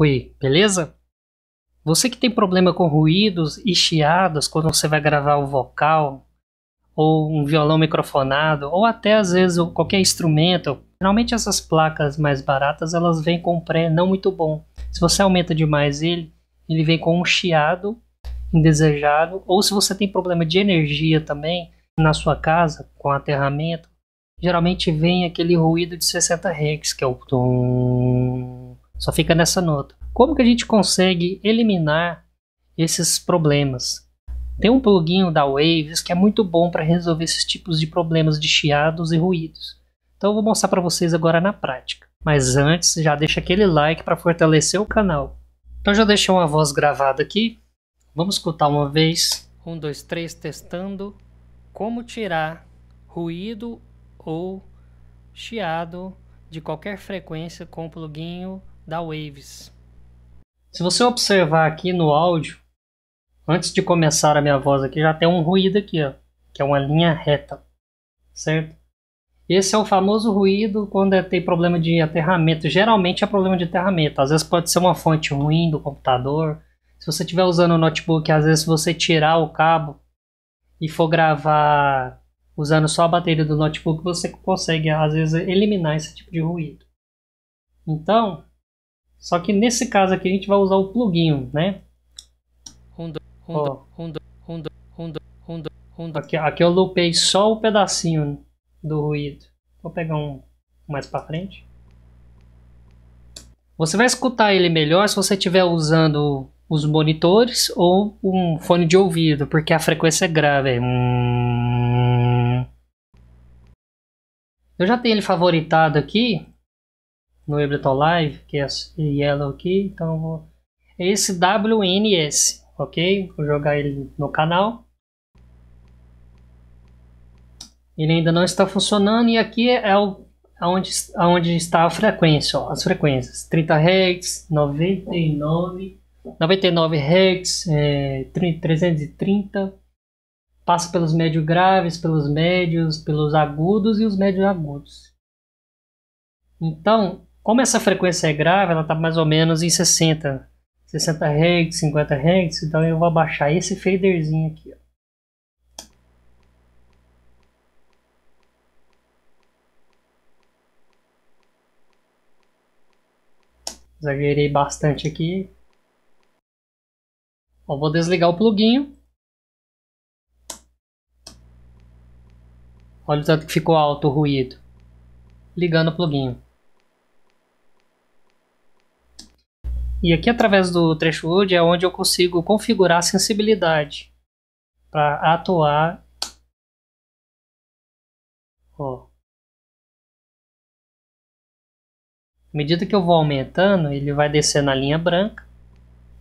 Oi, beleza? Você que tem problema com ruídos e chiados quando você vai gravar o vocal, ou um violão microfonado, ou até às vezes qualquer instrumento, geralmente essas placas mais baratas elas vêm com um pré não muito bom. Se você aumenta demais ele, ele vem com um chiado indesejado, ou se você tem problema de energia também na sua casa com aterramento, geralmente vem aquele ruído de 60 Hz, que é o tom só fica nessa nota. Como que a gente consegue eliminar esses problemas? Tem um plugin da Waves que é muito bom para resolver esses tipos de problemas de chiados e ruídos. Então eu vou mostrar para vocês agora na prática. Mas antes, já deixa aquele like para fortalecer o canal. Então já deixei uma voz gravada aqui. Vamos escutar uma vez. 1, 2, 3, testando. Como tirar ruído ou chiado de qualquer frequência com o plugin da Waves. Se você observar aqui no áudio, antes de começar a minha voz aqui, já tem um ruído aqui, ó, que é uma linha reta, certo? Esse é o famoso ruído quando é, tem problema de aterramento. Geralmente é problema de aterramento. Às vezes pode ser uma fonte ruim do computador. Se você estiver usando o notebook, às vezes se você tirar o cabo e for gravar usando só a bateria do notebook, você consegue às vezes eliminar esse tipo de ruído. Então, só que nesse caso aqui a gente vai usar o plugin, né? Aqui, aqui eu loopei só o pedacinho do ruído. Vou pegar um mais para frente. Você vai escutar ele melhor se você estiver usando os monitores ou um fone de ouvido, porque a frequência é grave. Hum. Eu já tenho ele favoritado aqui, no Ableton Live, que é Yellow aqui, então eu vou... É esse WNS, ok? Vou jogar ele no canal. Ele ainda não está funcionando e aqui é o, onde, aonde está a frequência, ó, as frequências. 30 Hz, 99, 99 Hz, é, 330 passa pelos médios graves, pelos médios, pelos agudos e os médios agudos. Então, como essa frequência é grave, ela está mais ou menos em 60, 60 Hz, 50 Hz, então eu vou abaixar esse faderzinho aqui. Ó. Exagerei bastante aqui. vou desligar o plugin. Olha o tanto que ficou alto o ruído. Ligando o plugin. E aqui através do Threshold é onde eu consigo configurar a sensibilidade para atuar. Ó. À medida que eu vou aumentando, ele vai descer na linha branca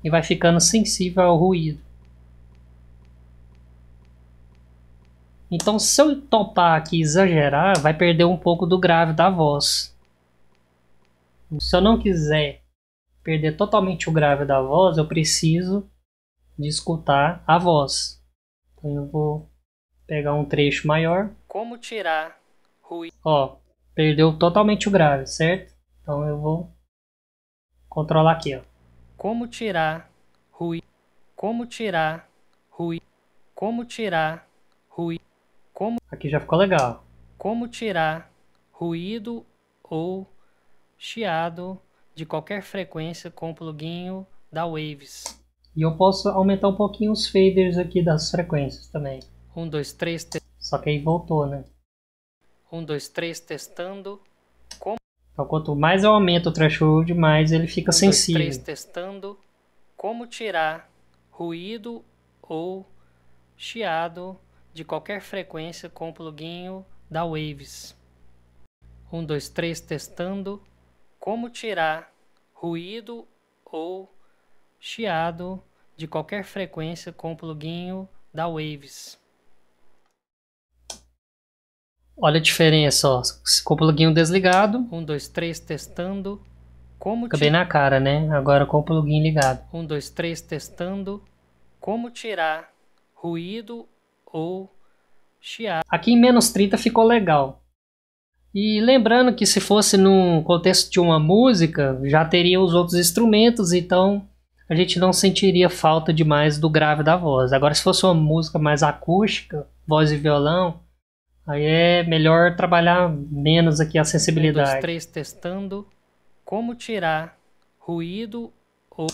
e vai ficando sensível ao ruído. Então, se eu topar aqui e exagerar, vai perder um pouco do grave da voz. Se eu não quiser perder totalmente o grave da voz, eu preciso de escutar a voz. Então eu vou pegar um trecho maior. Como tirar ruído? Ó, perdeu totalmente o grave, certo? Então eu vou controlar aqui, ó. Como tirar ruído? Como tirar ruído? Como tirar ruído? Como Aqui já ficou legal. Como tirar ruído ou chiado de qualquer frequência com o plugin da Waves. E eu posso aumentar um pouquinho os faders aqui das frequências também. 1, 2, 3, testando. Só que aí voltou, né? 1, 2, 3, testando. Como... Então quanto mais eu aumento o threshold, mais ele fica um, sensível. 1, 2, 3, testando. Como tirar ruído ou chiado de qualquer frequência com o plugin da Waves. 1, 2, 3, testando como tirar ruído ou chiado de qualquer frequência com o plugin da Waves. Olha a diferença, ó. Com o plugin desligado. 1, 2, 3, testando. Como Fica bem na cara, né? Agora com o plugin ligado. 1, 2, 3, testando. Como tirar ruído ou chiado. Aqui em menos 30 ficou legal. E lembrando que se fosse num contexto de uma música, já teria os outros instrumentos, então a gente não sentiria falta demais do grave da voz. Agora, se fosse uma música mais acústica, voz e violão, aí é melhor trabalhar menos aqui a sensibilidade. Um, dois, três, testando como tirar ruído ou...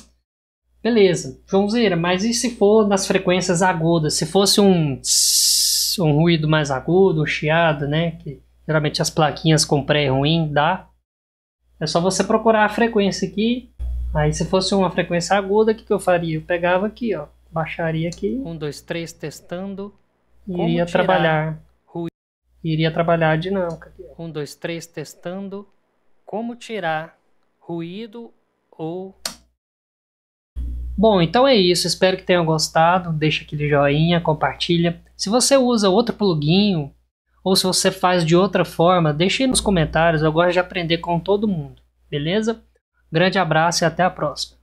Beleza, Joãozeira, mas e se for nas frequências agudas? Se fosse um tss, um ruído mais agudo, um chiado, né? Que Geralmente as plaquinhas com pré ruim dá. É só você procurar a frequência aqui. Aí se fosse uma frequência aguda, o que, que eu faria? Eu pegava aqui, ó. Baixaria aqui. Um, dois, três, testando. E iria trabalhar. Ruído. Iria trabalhar a dinâmica. Aqui, um, dois, três, testando. Como tirar ruído ou Bom, então é isso. Espero que tenham gostado. Deixa aquele joinha, compartilha. Se você usa outro plugin, ou se você faz de outra forma, deixe nos comentários, eu gosto de aprender com todo mundo, beleza? Grande abraço e até a próxima.